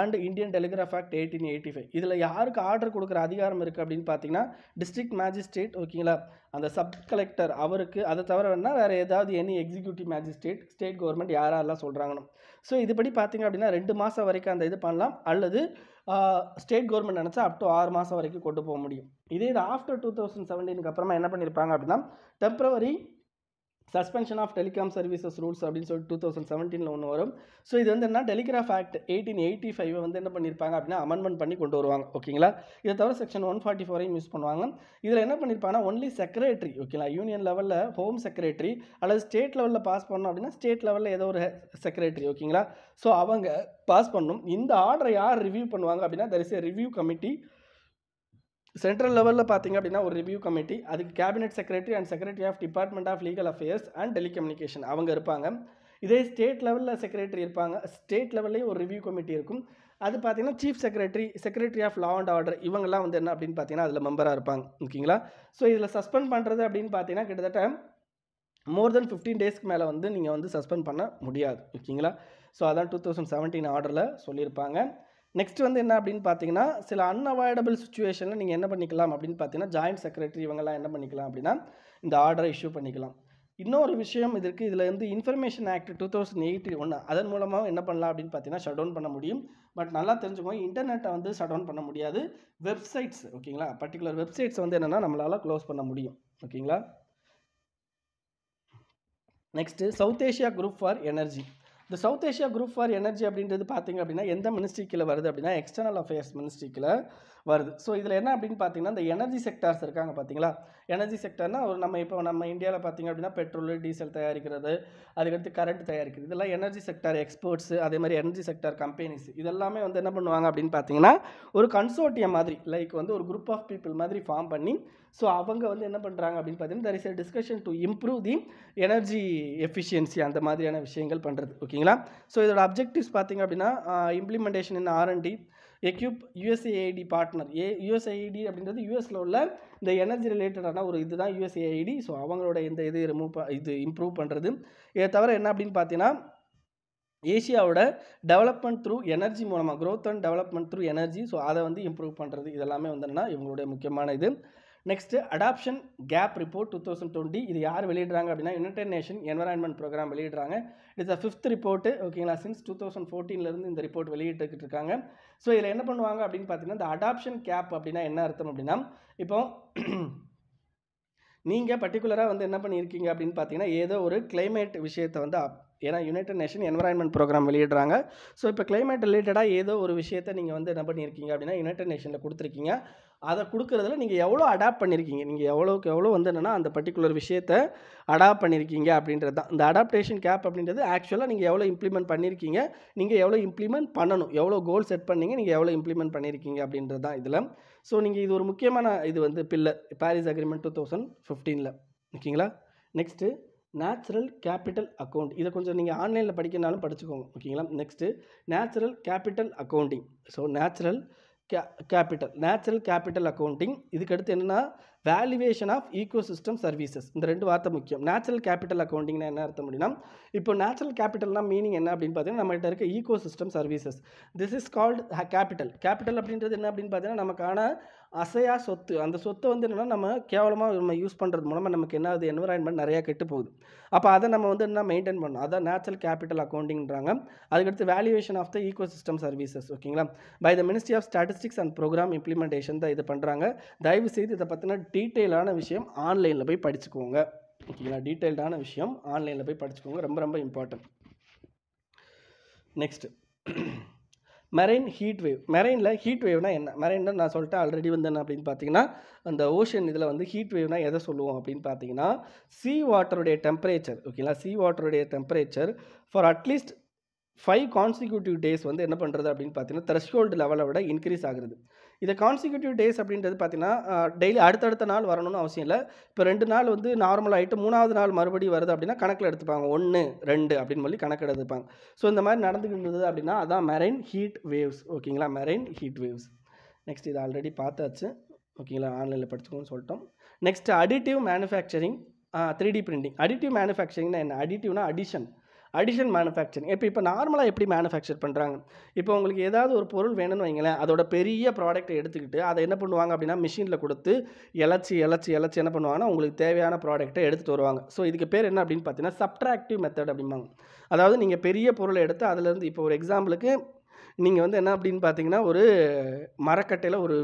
and Indian telegraph act eighteen eighty five இதில் யாருக்கு ஆர்டர் கொடுக்குற அதிகாரம் இருக்குது அப்படின்னு பார்த்தீங்கன்னா டிஸ்ட்ரிக்ட் மேஜிஸ்ட்ரேட் ஓகேங்களா அந்த சப் கலெக்டர் அவருக்கு அதை தவிர வேணால் வேறு ஏதாவது any executive magistrate state government யாரெல்லாம் சொல்கிறாங்கன்னு ஸோ இதுபடி பார்த்திங்க அப்படின்னா ரெண்டு மாதம் வரைக்கும் அந்த இது பண்ணலாம் அல்லது ஸ்டேட் கவர்மெண்ட் நினச்சா அப் டு ஆறு மாதம் வரைக்கும் கொண்டு போக முடியும் இதே இது ஆஃப்டர் டூ தௌசண்ட் செவன்டீனுக்கு அப்புறமா என்ன பண்ணியிருப்பாங்க அப்படின்னா temporary suspension of telecom services rules அப்படின்னு சொல்லிட்டு டூ தௌசண்ட் செவன்டீனில் ஒன்று வரும் ஸோ இது வந்து என்ன telegraph act eighteen eighty five வந்து என்ன பண்ணியிருப்பாங்க அப்படின்னா அமெண்ட்மெண்ட் பண்ணி கொண்டு வருவாங்க ஓகேங்களா இதை தவிர செக்ஷன் ஒன் ஃபார்ட்டி ஃபோரையும் யூஸ் பண்ணுவாங்க இதில் என்ன பண்ணியிருப்பாங்கன்னா ஒன்லி செக்ரட்டரி ஓகேங்களா யூனியன் லெவலில் ஹோம் செக்ரட்டரி அல்லது ஸ்டேட் லெவலில் பாஸ் பண்ணோம் அப்படின்னா ஸ்டேட் லெவலில் ஏதோ ஒரு செக்ரட்டரி ஓகேங்களா ஸோ அவங்க பாஸ் பண்ணணும் இந்த ஆர்டரை யார் ரிவ்யூ பண்ணுவாங்க அப்படின்னா there is a review committee central லெவலில் பார்த்தீங்க அப்படின்னா ஒரு ரிவ்யூ கமிட்டி அதுக்கு cabinet secretary and secretary of department of legal affairs and telecommunication அவங்க இருப்பாங்க இதே ஸ்டேட் லெவலில் செக்ரட்டரி இருப்பாங்க ஸ்டேட் லெவல்லேயும் ஒரு ரிவ்யூ கமிட்டி இருக்கும் அது பார்த்தீங்கன்னா chief secretary secretary of law and order இவங்கெல்லாம் வந்து என்ன அப்படின்னு பார்த்தீங்கன்னா அதில் மெம்பராக இருப்பாங்க ஓகேங்களா ஸோ இதில் சஸ்பெண்ட் பண்ணுறது அப்படின்னு பார்த்தீங்கன்னா கிட்டத்தட்ட மோர் தென் ஃபிஃப்டீன் டேஸ்க்கு மேலே வந்து நீங்கள் வந்து சஸ்பெண்ட் பண்ண முடியாது ஓகேங்களா ஸோ அதான் டூ தௌசண்ட் செவன்டீன் ஆர்டரில் சொல்லியிருப்பாங்க நெக்ஸ்ட் வந்து என்ன அப்படின்னு பார்த்தீங்கன்னா சில அன்அவாய்டபிள் சுச்சுவேஷனில் நீங்கள் என்ன பண்ணிக்கலாம் அப்படின்னு பார்த்தீங்கன்னா ஜாயின்ட் செக்ரட்டரி இவங்கெல்லாம் என்ன பண்ணிக்கலாம் அப்படின்னா இந்த ஆர்டரை இஷ்யூ பண்ணிக்கலாம் இன்னொரு விஷயம் இதற்கு இதில் வந்து information act two thousand eighty ஒன்று அதன் மூலமாக என்ன பண்ணலாம் அப்படின்னு பார்த்தீங்கன்னா ஷட் டவுன் பண்ண முடியும் பட் நல்லா தெரிஞ்சுக்கோங்க இன்டர்நெட்டை வந்து ஷட் டவுன் பண்ண முடியாது வெப்சைட்ஸ் ஓகேங்களா பர்டிகுலர் வெப்சைட்ஸ் வந்து என்னென்னா நம்மளால் க்ளோஸ் பண்ண முடியும் ஓகேங்களா next South Asia group for energy இந்த South Asia group for energy அப்படின்றது பார்த்திங்க அப்படின்னா எந்த மினிஸ்ட்ரிக்கில் வருது அப்படின்னா எக்ஸ்டர்னல் அஃபேர்ஸ் மினிஸ்ட்ரிக்கில் வருது ஸோ இதில் என்ன அப்படின்னு பார்த்தீங்கன்னா இந்த எனர்ஜி செக்டார்ஸ் இருக்காங்க பார்த்தீங்களா எனர்ஜி செக்டர்னால் ஒரு நம்ம இப்போ நம்ம இந்தியாவில் பார்த்திங்க அப்படின்னா பெட்ரோல் டீசல் தயாரிக்கிறது அதுக்கடுத்து கரண்ட் தயாரிக்கிறது இதெல்லாம் எனர்ஜி செக்டார் எக்ஸ்போர்ட்ஸு அதே மாதிரி எனர்ஜி செக்டார் கம்பெனிஸ் இதெல்லாமே வந்து என்ன பண்ணுவாங்க அப்படின்னு பார்த்தீங்கன்னா ஒரு கன்சோட்டியம் மாதிரி லைக் வந்து ஒரு குரூப் ஆஃப் பீப்புள் மாதிரி ஃபார்ம் பண்ணி ஸோ அவங்க வந்து என்ன பண்ணுறாங்க அப்படின்னு பார்த்தீங்கன்னா there is a discussion to improve the energy efficiency அந்த மாதிரியான விஷயங்கள் பண்ணுறது ஓகேங்களா ஸோ இதோட அப்ஜெக்டிவ்ஸ் பார்த்திங்க அப்படின்னா இம்ப்ளிமெண்டேஷன் இன் ஆர்என்டி எக்யூப் யூஎஸ்ஏஐடி பார்ட்னர் ஏ யூஎஸ்ஐடி அப்படின்றது யூஎஸில் உள்ள இந்த எனர்ஜி ரிலேட்டடான ஒரு இதுதான் யூஎஸ்ஏஐடி ஸோ அவங்களோட இந்த இது ரிமூவ் இது இம்ப்ரூவ் பண்ணுறது இதை தவிர என்ன அப்படின்னு பார்த்தீங்கன்னா ஏஷியாவோட டெவலப்மெண்ட் த்ரூ எனர்ஜி மூலமாக growth and development through energy so அதை வந்து இம்ப்ரூவ் பண்ணுறது இதெல்லாமே வந்து என்னென்னா இவங்களுடைய முக்கியமான இது next adoption gap report two thousand twenty இது யார் வெளியிடுறாங்க அப்படின்னா யுனைடெட் நேஷன் என்வரான்மெண்ட் ப்ரோக்ராம் வெளியிடுறாங்க இட்ஸ் அ ஃபிஃப்த் ரிப்போர்ட்டு ஓகேங்களா சின்ஸ் டூ தௌசண்ட் ஃபோர்டீன்லேருந்து இந்த ரிப்போர்ட் வெளியிட்டுக்கிட்டு இருக்காங்க ஸோ இதில் என்ன பண்ணுவாங்க அப்படின்னு பார்த்தீங்கன்னா இந்த அடாப்ஷன் கேப் அப்படின்னா என்ன அர்த்தம் அப்படின்னா இப்போ நீங்கள் பர்டிகுலராக வந்து என்ன பண்ணியிருக்கீங்க அப்படின்னு பார்த்தீங்கன்னா ஏதோ ஒரு கிளைமேட் விஷயத்தை வந்து ஏன்னா யுனைடெட் நேஷன் என்வரான்மெண்ட் ப்ரோக்ராம் வெளியிடுறாங்க ஸோ இப்போ கிளைமேட் ரிலேட்டடாக ஏதோ ஒரு விஷயத்தை நீங்கள் வந்து என்ன பண்ணியிருக்கீங்க அப்படின்னா யுனைடெட் நேஷனில் கொடுத்துருக்கீங்க அதை கொடுக்குறதுல நீங்கள் எவ்வளோ அடாப்ட் பண்ணியிருக்கீங்க நீங்கள் எவ்வளோக்கு எவ்வளோ வந்து என்னென்னா அந்த பர்டிகுலர் விஷயத்தை அடாப்ட் பண்ணியிருக்கீங்க அப்படின்றது தான் இந்த அடாப்டேஷன் கேப் அப்படின்றது ஆக்சுவலாக நீங்கள் எவ்வளோ இம்ப்ளிமெண்ட் பண்ணியிருக்கீங்க நீங்கள் எவ்வளோ இம்ப்ளிமெண்ட் பண்ணணும் எவ்வளோ கோல் செட் பண்ணீங்க நீங்கள் எவ்வளோ இம்ப்ளிமெண்ட் பண்ணியிருக்கீங்க அப்படின்றது தான் இதில் ஸோ நீங்கள் இது ஒரு முக்கியமான இது வந்து pillar Paris agreement two thousand ஃபிஃப்டீனில் ஓகேங்களா நெக்ஸ்ட்டு நேச்சுரல் கேபிட்டல் அக்கௌண்ட் இதை கொஞ்சம் நீங்கள் ஆன்லைனில் படிக்கிறனாலும் படிச்சுக்கோங்க ஓகேங்களா next natural capital accounting so natural கே கேபிட்டல் நேச்சுரல் கேபிட்டல் அக்கௌண்டிங் இதுக்கடுத்து என்னென்னா வேல்யூவேஷன் ஆஃப் சிஸ்டம் சர்வீசஸ் இந்த ரெண்டு வார்த்தை முக்கியம் நேச்சுரல் கேபிட்டல் அக்கௌண்டிங்னா என்ன அர்த்தம் அப்படின்னா இப்போ நேச்சுரல் கேபிட்டல்னா மீனிங் என்ன அப்படின்னு பார்த்தீங்கன்னா நம்மகிட்ட இருக்க ecosystem services this is called capital capital அப்படின்றது என்ன அப்படின்னு பார்த்தீங்கன்னா நமக்கான அசையா சொத்து அந்த சொத்தை வந்து என்னென்னா நம்ம கேவலமாக நம்ம யூஸ் பண்ணுறது மூலமாக நமக்கு என்ன ஆகுது என்வரான்மெண்ட் நிறையா கெட்டு போகுது அப்போ அதை நம்ம வந்து என்ன மெயின்டைன் பண்ணணும் அதான் நேச்சுரல் கேபிட்டல் அக்கௌண்டிங்கிறாங்க அதுக்கடுத்து valuation of the system services ஓகேங்களா by the ministry of statistics and programme implementation தான் இது பண்ணுறாங்க தயவு செய்து இதை பற்றின டீட்டெயிலான விஷயம் ஆன்லைனில் போய் படிச்சுக்கோங்க ஓகேங்களா டீட்டெயில்டான விஷயம் ஆன்லைனில் போய் படிச்சுக்கோங்க ரொம்ப ரொம்ப important next marine heat wave மெரைனில் ஹீட் வேவ்னா என்ன மெரைன் நான் சொல்லிட்டேன் ஆல்ரெடி வந்து என்ன அப்படின்னு பார்த்தீங்கன்னா அந்த ஓஷன் இதில் வந்து ஹீட் வேவ்னா எதை சொல்லுவோம் அப்படின்னு பார்த்தீங்கன்னா சீ வாட்டருடைய டெம்பரேச்சர் ஓகேங்களா சீ வாட்டருடைய temperature for at least five consecutive days வந்து என்ன பண்ணுறது அப்படின்னு பார்த்தீங்கன்னா த்ரெஷ்ஹோல்டு லெவலை விட இன்க்ரீஸ் ஆகுது இந்த கான்சிக்யூட்டிவ் டேஸ் அப்படின்றது பார்த்தீங்கன்னா டெய்லி அடுத்தடுத்த நாள் வரணும்னு அவசியம் இல்லை இப்போ ரெண்டு நாள் வந்து நார்மல் ஆகிட்டு மூணாவது நாள் மறுபடியும் வருது அப்படின்னா கணக்கில் எடுத்துப்பாங்க ஒன்று ரெண்டு அப்படின்னு சொல்லி கணக்கில் எடுத்துப்பாங்க ஸோ இந்த மாதிரி நடந்துக்கிட்டு அப்படின்னா அதான் மெரைன் ஹீட் வேவ்ஸ் ஓகேங்களா மெரைன் ஹீட் வேவ்ஸ் நெக்ஸ்ட் இது ஆல்ரெடி பார்த்தாச்சு ஓகேங்களா ஆன்லைனில் படிச்சுக்கோன்னு சொல்லிட்டோம் next additive manufacturing three D printing additive மேனுஃபேக்சரிங்னா என்ன அடிட்டிவ்னா அடிஷன் அடிஷன் மேனுஃபேக்சரிங் இப்போ இப்போ நார்மலாக எப்படி மேனுஃபேக்சர் பண்ணுறாங்க இப்போ உங்களுக்கு ஏதாவது ஒரு பொருள் வேணும்னு வைங்களேன் அதோட பெரிய ப்ராடக்ட்டை எடுத்துக்கிட்டு அதை என்ன பண்ணுவாங்க அப்படின்னா மிஷினில் கொடுத்து இலச்சி இலச்சி இலச்சி என்ன பண்ணுவாங்கன்னா உங்களுக்கு தேவையான ப்ராடக்ட்டை எடுத்துகிட்டு வருவாங்க ஸோ இதுக்கு பேர் என்ன அப்படின்னு பார்த்தீங்கன்னா சப்ட்ராக்டிவ் மெத்தட் அப்படிம்பாங்க அதாவது நீங்கள் பெரிய பொருளை எடுத்து அதுலேருந்து இப்போ ஒரு எக்ஸாம்பிளுக்கு நீங்கள் வந்து என்ன அப்படின்னு பார்த்தீங்கன்னா ஒரு மரக்கட்டையில் ஒரு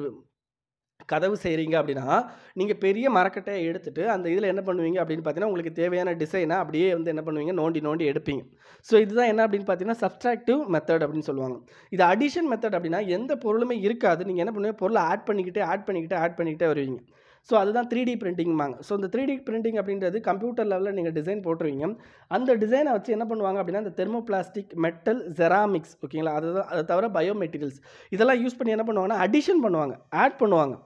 கதவு செய்கிறீங்க அப்படின்னா நீங்கள் பெரிய மரக்கட்டையை எடுத்துகிட்டு அந்த இதில் என்ன பண்ணுவீங்க அப்படின்னு பார்த்தீங்கன்னா உங்களுக்கு தேவையான டிசைனை அப்படியே வந்து என்ன பண்ணுவீங்க நோண்டி நோண்டி எடுப்பீங்க ஸோ இதுதான் என்ன அப்படின்னு பார்த்தீங்கன்னா சப்ஸ்ட்ராக்டிவ் மெத்தட் அப்படின்னு சொல்லுவாங்க இது அடிஷன் மெத்தட் அப்படின்னா எந்த பொருளுமே இருக்காது நீங்கள் என்ன பண்ணுவீங்க பொருளை ஆட் பண்ணிக்கிட்டே ஆட் பண்ணிக்கிட்டே ஆட் பண்ணிக்கிட்டே வருவீங்க ஸோ அதுதான் த்ரீ டி பிரிண்டிங்மாங்க ஸோ இந்த த்ரீ டி பிரிண்டிங் அப்படின்றது கம்ப்யூட்டர் லெவலில் நீங்கள் டிசைன் போட்டுருவீங்க அந்த டிசைனை வச்சு என்ன பண்ணுவாங்க அப்படின்னா இந்த தெர்மோ பிளாஸ்டிக் மெட்டல் ஜெராமிக்ஸ் ஓகேங்களா தான் அதை தவிர பயோ மெட்டீரியல்ஸ் இதெல்லாம் யூஸ் பண்ணி என்ன பண்ணுவாங்கன்னா அடிஷன் பண்ணுவாங்க ஆட் பண்ணுவாங்க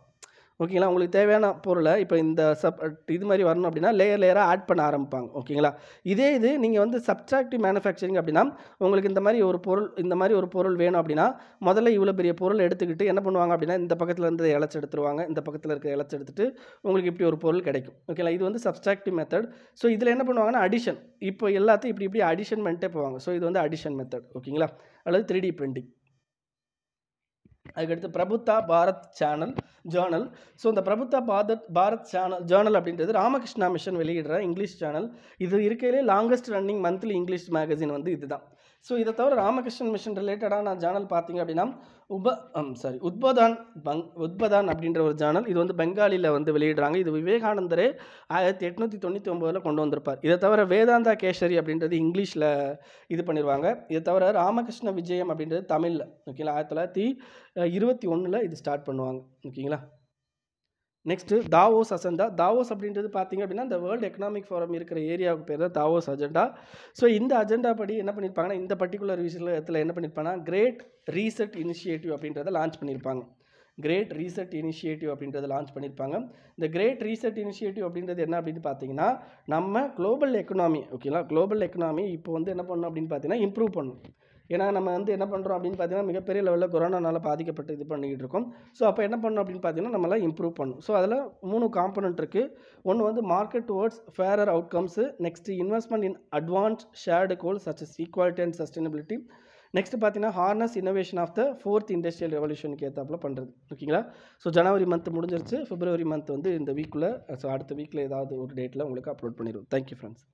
ஓகேங்களா உங்களுக்கு தேவையான பொருளை இப்போ இந்த சப் இது மாதிரி வரணும் அப்படின்னா லேயர் லேயராக ஆட் பண்ண ஆரம்பிப்பாங்க ஓகேங்களா இதே இது நீங்கள் வந்து சப்ட்ராக்டிவ் மேனுஃபேக்சரிங் அப்படின்னா உங்களுக்கு இந்த மாதிரி ஒரு பொருள் இந்த மாதிரி ஒரு பொருள் வேணும் அப்படின்னா முதல்ல இவ்வளோ பெரிய பொருள் எடுத்துக்கிட்டு என்ன பண்ணுவாங்க அப்படின்னா இந்த பக்கத்தில் இருந்து இலச்சி எடுத்துருவாங்க இந்த பக்கத்தில் இருக்கிற இலச்சி எடுத்துகிட்டு உங்களுக்கு இப்படி ஒரு பொருள் கிடைக்கும் ஓகேங்களா இது வந்து சப்ட்ராக்டிவ் மெத்தட் ஸோ இதில் என்ன பண்ணுவாங்கன்னா அடிஷன் இப்போ எல்லாத்தையும் இப்படி இப்படி அடிஷன் பண்ணிட்டே போவாங்க ஸோ இது வந்து அடிஷன் மெத்தட் ஓகேங்களா அல்லது த்ரீ டி பிரிண்டிங் அதுக்கடுத்து Prabuddha Bharat channel journal so இந்த பிரபுத்தா பாரத் பாரத் சேனல் ஜேர்னல் அப்படின்றது ராமகிருஷ்ணா மிஷன் வெளியிடுற இங்கிலீஷ் சேனல் இது இருக்கையிலே longest running monthly English magazine வந்து இதுதான் ஸோ இதை தவிர ராமகிருஷ்ணன் மிஷன் ரிலேட்டடாக நான் சேனல் பார்த்தீங்க அப்படின்னா உப சாரி um, உத்பதான் பங் உத்பதான் அப்படின்ற ஒரு சேனல் இது வந்து பெங்காலியில் வந்து வெளியிடுறாங்க இது விவேகானந்தரே ஆயிரத்தி எட்நூற்றி தொண்ணூற்றி ஒம்போதில் கொண்டு வந்திருப்பார் இதை தவிர வேதாந்தா கேசரி அப்படின்றது இங்கிலீஷில் இது பண்ணிடுவாங்க இதை தவிர ராமகிருஷ்ண விஜயம் அப்படின்றது தமிழில் ஓகேங்களா ஆயிரத்தி தொள்ளாயிரத்தி இருபத்தி ஒன்றில் இது ஸ்டார்ட் பண்ணுவாங்க ஓகேங்களா நெக்ஸ்ட்டு தாவோஸ் அசெண்டா தாவோஸ் அப்படின்றது பார்த்திங்க அப்படின்னா இந்த வேர்ல்டு எக்கனாமிக் ஃபோரம் இருக்கிற ஏரியாவுக்கு பேர் தான் தாவோஸ் அஜெண்டா ஸோ இந்த அஜெண்டா படி என்ன பண்ணியிருப்பாங்கன்னா இந்த பர்டிகுலர் விஷயத்தில் என்ன பண்ணியிருப்பாங்கன்னா கிரேட் ரீசெட் இனிஷியேட்டிவ் அப்படின்றத லான்ச் பண்ணியிருப்பாங்க கிரேட் ரீசெட் இனிஷியேட்டிவ் அப்படின்றத லான்ச் பண்ணியிருப்பாங்க இந்த கிரேட் ரீசெட் இனிஷியேட்டிவ் அப்படின்றது என்ன அப்படின்னு பார்த்தீங்கன்னா நம்ம குளோபல் எக்கனாமி ஓகேங்களா குளோபல் எக்கனாமி இப்போ வந்து என்ன பண்ணணும் அப்படின்னு பார்த்தீங்கன்னா இம்ப்ரூவ் பண்ணணும் ஏன்னா நம்ம வந்து என்ன பண்ணுறோம் அப்படின்னு பார்த்தீங்கன்னா மிகப்பெரிய லெவலில் கொரோனானால் பாதிக்கப்பட்டு இது பண்ணிக்கிட்டு இருக்கோம் ஸோ அப்போ என்ன பண்ணணும் அப்படின்னு பார்த்தீங்கன்னா நம்மளால் இம்ப்ரூவ் பண்ணும் ஸோ அதில் மூணு காம்பனண்ட் இருக்குது ஒன்று வந்து market towards fairer outcomes next investment in advance shared goal such is equality and sustainability next பார்த்தீங்கன்னா harness innovation of the fourth industrial ரெவல்யூஷனுக்கு ஏற்றாப்புல பண்ணுறது ஓகேங்களா ஸோ ஜனவரி மந்த் முடிஞ்சிருச்சு ஃபிப்ரவரி மந்த் வந்து இந்த வீக்கில் ஸோ அடுத்த வீக்கில் ஏதாவது ஒரு டேட்டில் உங்களுக்கு அப்லோட் பண்ணிடுவோம் தேங்க்யூ ஃப்ரெண்ட்ஸ்